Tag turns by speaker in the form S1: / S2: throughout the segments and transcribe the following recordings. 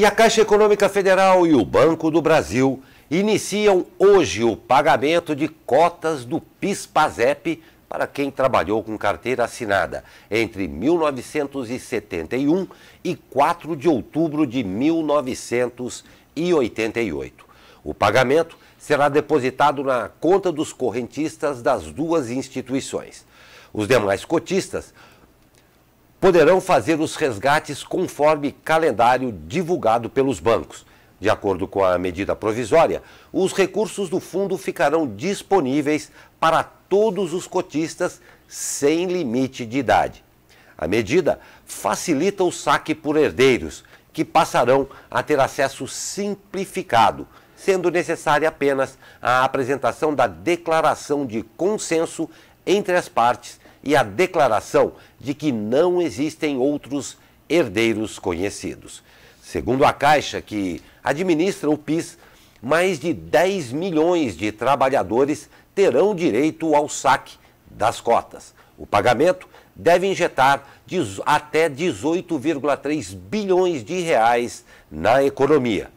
S1: E a Caixa Econômica Federal e o Banco do Brasil iniciam hoje o pagamento de cotas do PIS-PASEP para quem trabalhou com carteira assinada entre 1971 e 4 de outubro de 1988. O pagamento será depositado na conta dos correntistas das duas instituições. Os demais cotistas poderão fazer os resgates conforme calendário divulgado pelos bancos. De acordo com a medida provisória, os recursos do fundo ficarão disponíveis para todos os cotistas sem limite de idade. A medida facilita o saque por herdeiros, que passarão a ter acesso simplificado, sendo necessária apenas a apresentação da declaração de consenso entre as partes e a declaração de que não existem outros herdeiros conhecidos. Segundo a Caixa, que administra o PIS, mais de 10 milhões de trabalhadores terão direito ao saque das cotas. O pagamento deve injetar até 18,3 bilhões de reais na economia.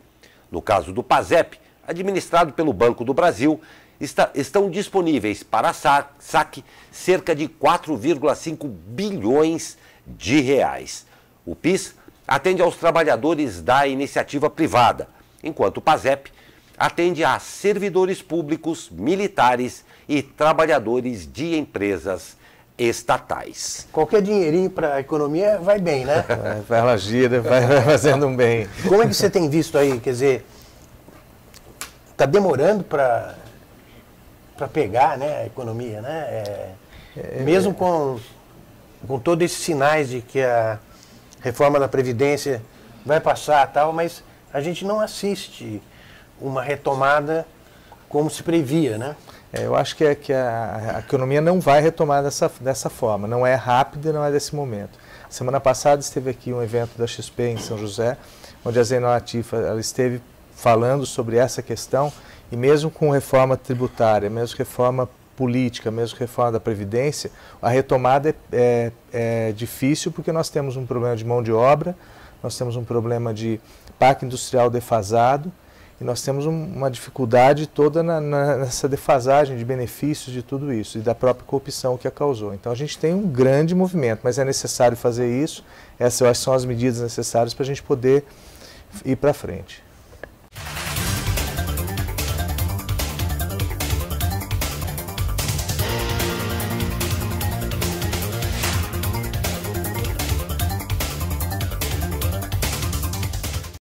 S1: No caso do PASEP, administrado pelo Banco do Brasil, está, estão disponíveis para saque cerca de 4,5 bilhões de reais. O PIS atende aos trabalhadores da iniciativa privada, enquanto o PASEP atende a servidores públicos, militares e trabalhadores de empresas estatais.
S2: Qualquer dinheirinho para a economia vai bem, né?
S1: Vai,
S3: ela gira, vai, vai fazendo um bem.
S2: Como é que você tem visto aí, quer dizer, está demorando para pegar né, a economia, né? É, é, é mesmo é. com, com todos esses sinais de que a reforma da Previdência vai passar tal, mas a gente não assiste uma retomada como se previa,
S3: né? É, eu acho que, é, que a, a, economia não vai retomar dessa, dessa forma, não é rápida, não é desse momento. Semana passada esteve aqui um evento da XP em São José, onde a Zenoa Atifa ela esteve falando sobre essa questão e mesmo com reforma tributária, mesmo reforma política, mesmo reforma da Previdência, a retomada é, é, é, difícil porque nós temos um problema de mão de obra, nós temos um problema de parque industrial defasado e nós temos um, uma dificuldade toda na, na, nessa defasagem de benefícios de tudo isso e da própria corrupção que a causou. Então a gente tem um grande movimento, mas é necessário fazer isso, essas são as medidas necessárias para a gente poder ir para frente.